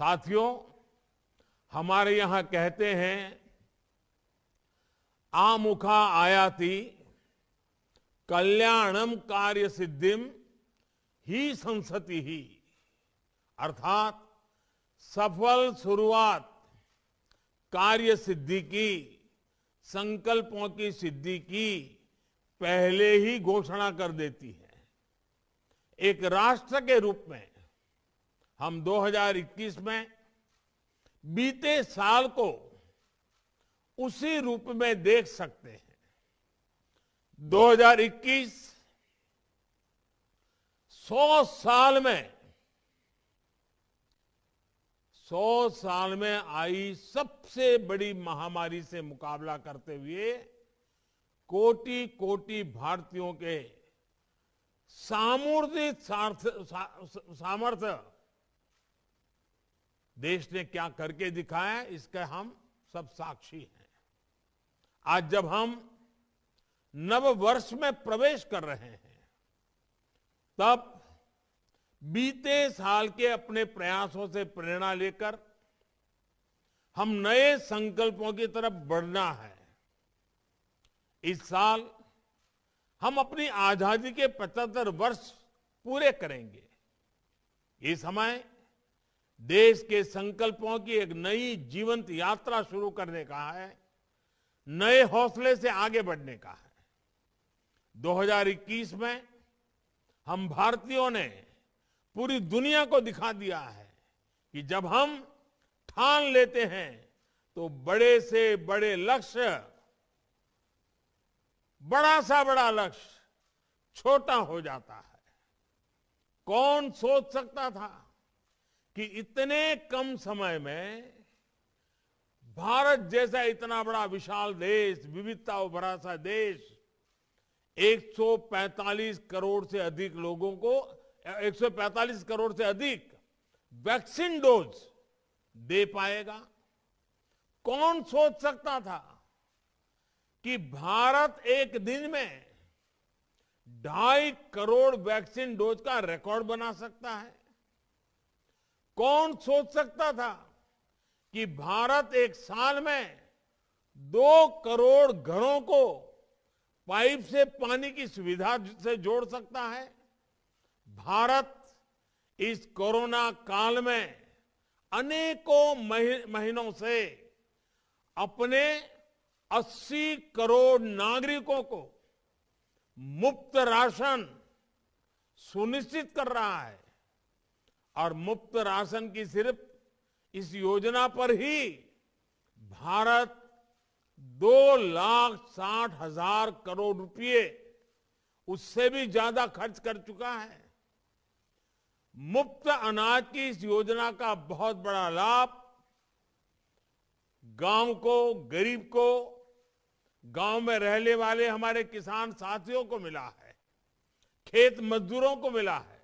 साथियों हमारे यहां कहते हैं आमुखा आयाति कल्याणम कार्य सिद्धिम ही संसति ही अर्थात सफल शुरुआत कार्य सिद्धि की संकल्पों की सिद्धि की पहले ही घोषणा कर देती है एक राष्ट्र के रूप में हम 2021 में बीते साल को उसी रूप में देख सकते हैं 2021 सौ साल में सौ साल में आई सबसे बड़ी महामारी से मुकाबला करते हुए कोटि कोटि भारतीयों के सामूर्तिक सामर्थ्य देश ने क्या करके दिखाया इसके हम सब साक्षी हैं आज जब हम नव वर्ष में प्रवेश कर रहे हैं तब बीते साल के अपने प्रयासों से प्रेरणा लेकर हम नए संकल्पों की तरफ बढ़ना है इस साल हम अपनी आजादी के पचहत्तर वर्ष पूरे करेंगे ये समय देश के संकल्पों की एक नई जीवंत यात्रा शुरू करने का है नए हौसले से आगे बढ़ने का है 2021 में हम भारतीयों ने पूरी दुनिया को दिखा दिया है कि जब हम ठान लेते हैं तो बड़े से बड़े लक्ष्य बड़ा सा बड़ा लक्ष्य छोटा हो जाता है कौन सोच सकता था कि इतने कम समय में भारत जैसा इतना बड़ा विशाल देश विविधता भरा सा देश 145 करोड़ से अधिक लोगों को 145 करोड़ से अधिक वैक्सीन डोज दे पाएगा कौन सोच सकता था कि भारत एक दिन में ढाई करोड़ वैक्सीन डोज का रिकॉर्ड बना सकता है कौन सोच सकता था कि भारत एक साल में दो करोड़ घरों को पाइप से पानी की सुविधा से जोड़ सकता है भारत इस कोरोना काल में अनेकों महीनों से अपने 80 करोड़ नागरिकों को मुफ्त राशन सुनिश्चित कर रहा है और मुफ्त राशन की सिर्फ इस योजना पर ही भारत दो लाख साठ हजार करोड़ रुपए उससे भी ज्यादा खर्च कर चुका है मुफ्त अनाज की इस योजना का बहुत बड़ा लाभ गांव को गरीब को गांव में रहने वाले हमारे किसान साथियों को मिला है खेत मजदूरों को मिला है